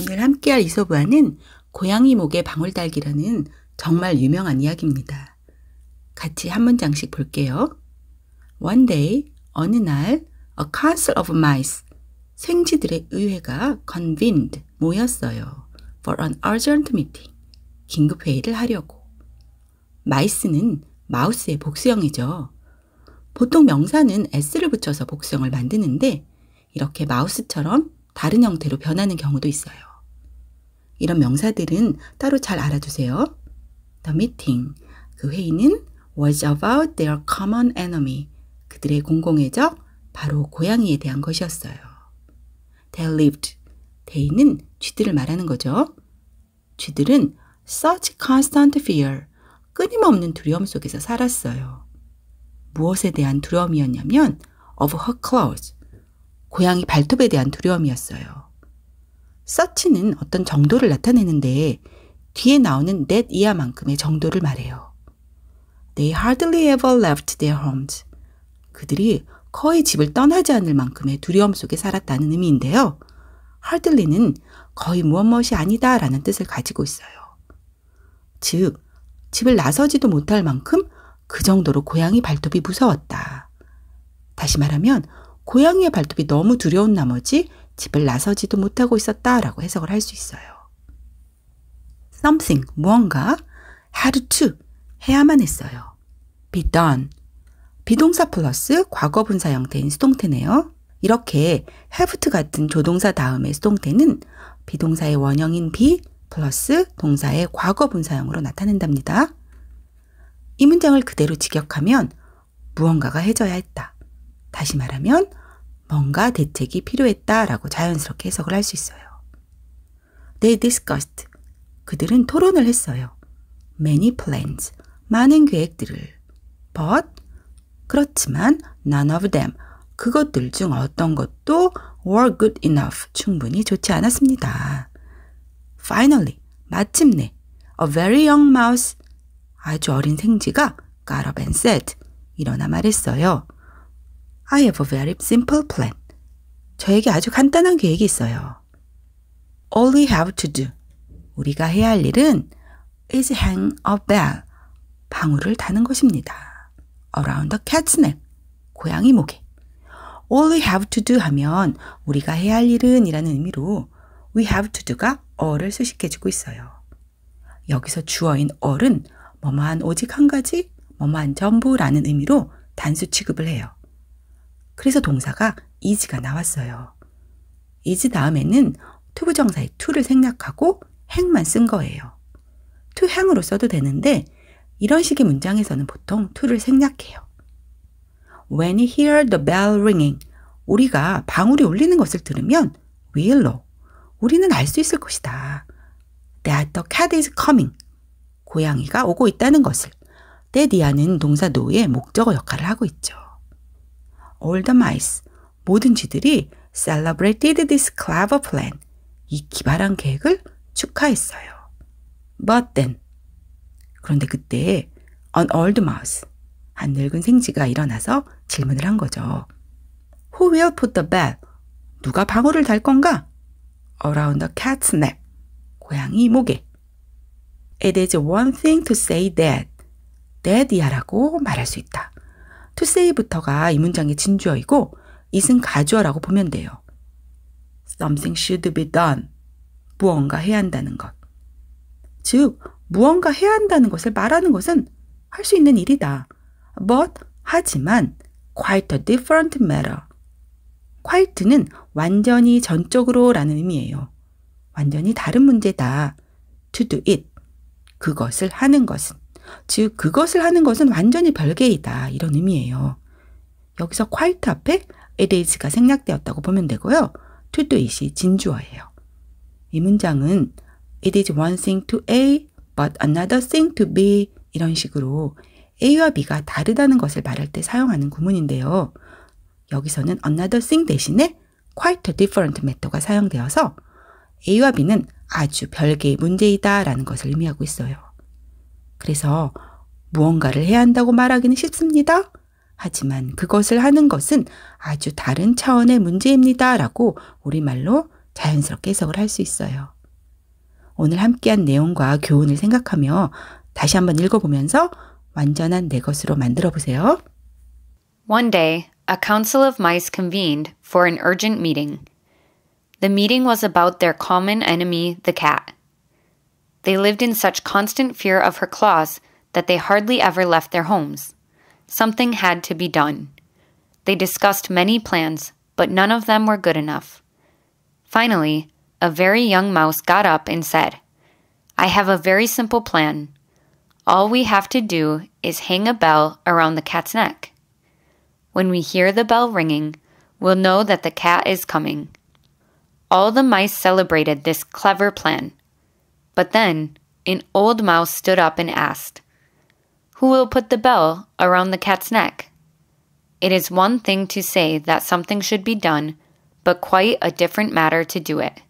오늘 함께할 이소부아는 고양이 목의 방울달기라는 정말 유명한 이야기입니다. 같이 한 문장씩 볼게요. One day, 어느 날, a council of mice, 생쥐들의 의회가 convened, 모였어요. for an urgent meeting, 긴급 회의를 하려고. 마이스는 마우스의 복수형이죠. 보통 명사는 s를 붙여서 복수형을 만드는데 이렇게 마우스처럼 다른 형태로 변하는 경우도 있어요. 이런 명사들은 따로 잘 알아두세요. The meeting. 그 회의는 was about their common enemy. 그들의 공공의적, 바로 고양이에 대한 것이었어요. They lived. they는 쥐들을 말하는 거죠. 쥐들은 such constant fear. 끊임없는 두려움 속에서 살았어요. 무엇에 대한 두려움이었냐면 of her claws. 고양이 발톱에 대한 두려움이었어요. 서치는 어떤 정도를 나타내는데 뒤에 나오는 that 이하만큼의 정도를 말해요. They hardly ever left their homes. 그들이 거의 집을 떠나지 않을 만큼의 두려움 속에 살았다는 의미인데요. hardly는 거의 무엇무엇이 아니다 라는 뜻을 가지고 있어요. 즉, 집을 나서지도 못할 만큼 그 정도로 고양이 발톱이 무서웠다. 다시 말하면, 고양이의 발톱이 너무 두려운 나머지 집을 나서지도 못하고 있었다라고 해석을 할 수 있어요. something 무언가 had to 해야만 했어요. be done 비동사 플러스 과거 분사 형태인 수동태네요. 이렇게 have to 같은 조동사 다음의 수동태는 비동사의 원형인 be 플러스 동사의 과거 분사형으로 나타낸답니다. 이 문장을 그대로 직역하면 무언가가 해줘야 했다. 다시 말하면 뭔가 대책이 필요했다라고 자연스럽게 해석을 할 수 있어요. They discussed. 그들은 토론을 했어요. Many plans. 많은 계획들을. But 그렇지만 none of them. 그것들 중 어떤 것도 were good enough. 충분히 좋지 않았습니다. Finally, 마침내 a very young mouse. 아주 어린 생쥐가 got up and said. 일어나 말했어요. I have a very simple plan. 저에게 아주 간단한 계획이 있어요. All we have to do. 우리가 해야 할 일은 is hang a bell. 방울을 다는 것입니다. around the cat's neck. 고양이 목에. all we have to do 하면 우리가 해야 할 일은 이라는 의미로 we have to do가 all을 수식해주고 있어요. 여기서 주어인 all은 뭐만 오직 한 가지, 뭐만 전부라는 의미로 단수 취급을 해요. 그래서 동사가 is가 나왔어요. is 다음에는 투부정사의 to를 생략하고 행만 쓴 거예요. to 향으로 써도 되는데 이런 식의 문장에서는 보통 to를 생략해요. When you hear the bell ringing, 우리가 방울이 울리는 것을 들으면 we'll know. 우리는 알 수 있을 것이다. That the cat is coming. 고양이가 오고 있다는 것을. 데디아는 동사 노의 목적어 역할을 하고 있죠. all the mice, 모든 쥐들이 celebrated this clever plan, 이 기발한 계획을 축하했어요. But then, 그런데 그때 an old mouse, 한 늙은 생쥐가 일어나서 질문을 한 거죠. Who will put the bell? 누가 방울을 달 건가? Around the cat's neck, 고양이 목에. It is one thing to say that, that이야라고 말할 수 있다. 투세이부터가 이 문장의 진주어이고 이승 가주어라고 보면 돼요. Something should be done. 무언가 해야 한다는 것. 즉, 무언가 해야 한다는 것을 말하는 것은 할 수 있는 일이다. But, 하지만, quite a different matter. quite는 완전히 전적으로 라는 의미예요. 완전히 다른 문제다. to do it. 그것을 하는 것은. 즉 그것을 하는 것은 완전히 별개이다 이런 의미예요. 여기서 콰이트 앞에 LH가 생략되었다고 보면 되고요. to doit이 진주어예요. 이 문장은 it is one thing to A but another thing to B 이런 식으로 A와 B가 다르다는 것을 말할 때 사용하는 구문인데요. 여기서는 another thing 대신에 quite different method가 사용되어서 A와 B는 아주 별개의 문제이다 라는 것을 의미하고 있어요. 그래서 무언가를 해야 한다고 말하기는 쉽습니다. 하지만 그것을 하는 것은 아주 다른 차원의 문제입니다. 라고 우리말로 자연스럽게 해석을 할 수 있어요. 오늘 함께한 내용과 교훈을 생각하며 다시 한번 읽어보면서 완전한 내 것으로 만들어 보세요. One day, a council of mice convened for an urgent meeting. The meeting was about their common enemy, the cat. They lived in such constant fear of her claws that they hardly ever left their homes. Something had to be done. They discussed many plans, but none of them were good enough. Finally, a very young mouse got up and said, I have a very simple plan. All we have to do is hang a bell around the cat's neck. When we hear the bell ringing, we'll know that the cat is coming. All the mice celebrated this clever plan. But then an old mouse stood up and asked, Who will put the bell around the cat's neck? It is one thing to say that something should be done, but quite a different matter to do it.